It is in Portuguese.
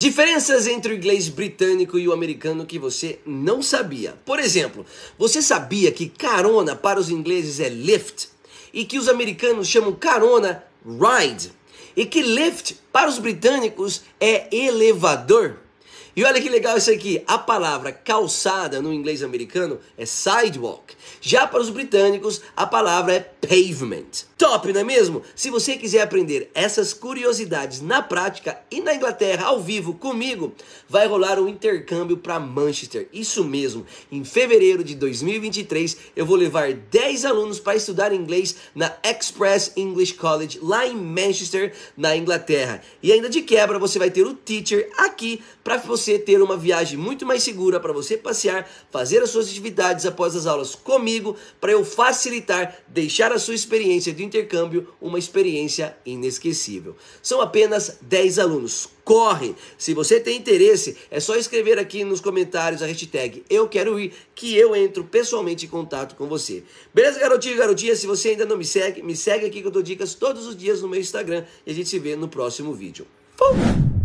Diferenças entre o inglês britânico e o americano que você não sabia. Por exemplo, você sabia que carona para os ingleses é lift e que os americanos chamam carona ride e que lift para os britânicos é elevador? E olha que legal isso aqui. A palavra calçada no inglês americano é sidewalk. Já para os britânicos, a palavra é pavement. Top, não é mesmo? Se você quiser aprender essas curiosidades na prática e na Inglaterra ao vivo comigo, vai rolar um intercâmbio para Manchester. Isso mesmo. Em fevereiro de 2023, eu vou levar 10 alunos para estudar inglês na Express English College lá em Manchester, na Inglaterra. E ainda de quebra, você vai ter o teacher aqui para você você ter uma viagem muito mais segura, para você passear, fazer as suas atividades após as aulas comigo, para eu facilitar, deixar a sua experiência de intercâmbio uma experiência inesquecível. São apenas 10 alunos corre. Se você tem interesse, é só escrever aqui nos comentários a hashtag eu quero ir, que eu entro pessoalmente em contato com você. Beleza, garotinho e garotinha? Se você ainda não me segue, me segue aqui que eu dou dicas todos os dias no meu Instagram e a gente se vê no próximo vídeo. Fum!